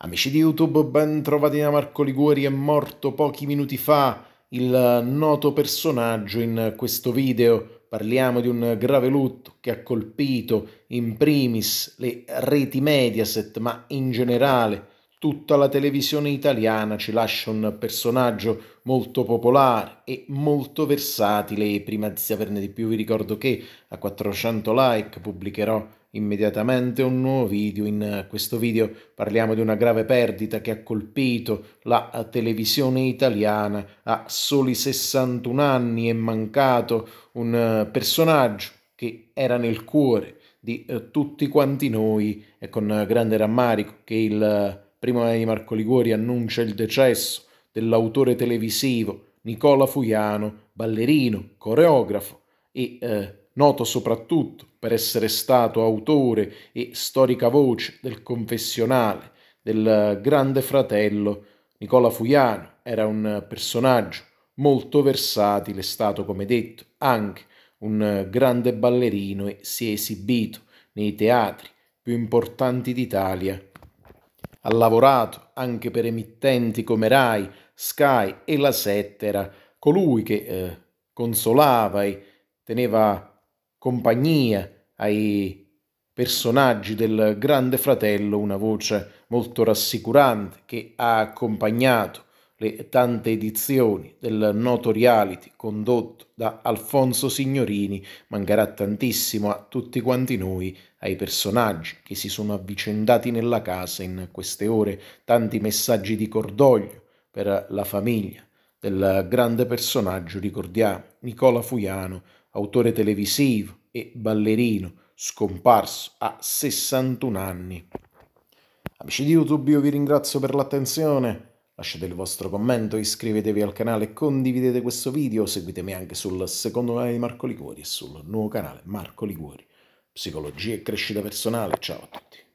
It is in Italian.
Amici di YouTube, ben trovati da Marco Liguori, è morto pochi minuti fa il noto personaggio in questo video. Parliamo di un grave lutto che ha colpito in primis le reti Mediaset, ma in generale tutta la televisione italiana ci lascia un personaggio molto popolare e molto versatile. prima di saperne di più vi ricordo che a 400 like pubblicherò immediatamente un nuovo video. In eh, questo video parliamo di una grave perdita che ha colpito la eh, televisione italiana. A soli 61 anni è mancato un eh, personaggio che era nel cuore di tutti quanti noi e con grande rammarico che il primo di Marco Liguori annuncia il decesso dell'autore televisivo Nicola Fuiano, ballerino, coreografo e eh, noto soprattutto per essere stato autore e storica voce del confessionale del grande fratello Nicola Fuiano, era un personaggio molto versatile, è stato come detto anche un grande ballerino e si è esibito nei teatri più importanti d'Italia. Ha lavorato anche per emittenti come Rai, Sky e La Settera, colui che eh, consolava e teneva compagnia, ai personaggi del Grande Fratello una voce molto rassicurante che ha accompagnato le tante edizioni del noto reality condotto da Alfonso Signorini mancherà tantissimo a tutti quanti noi, ai personaggi che si sono avvicendati nella casa in queste ore, tanti messaggi di cordoglio per la famiglia del grande personaggio, ricordiamo, Nicola Fuiano, autore televisivo, e ballerino, scomparso a 61 anni. Amici di YouTube, io vi ringrazio per l'attenzione. Lasciate il vostro commento, iscrivetevi al canale, condividete questo video, seguitemi anche sul secondo canale di Marco Liguori e sul nuovo canale Marco Liguori. Psicologia e crescita personale. Ciao a tutti.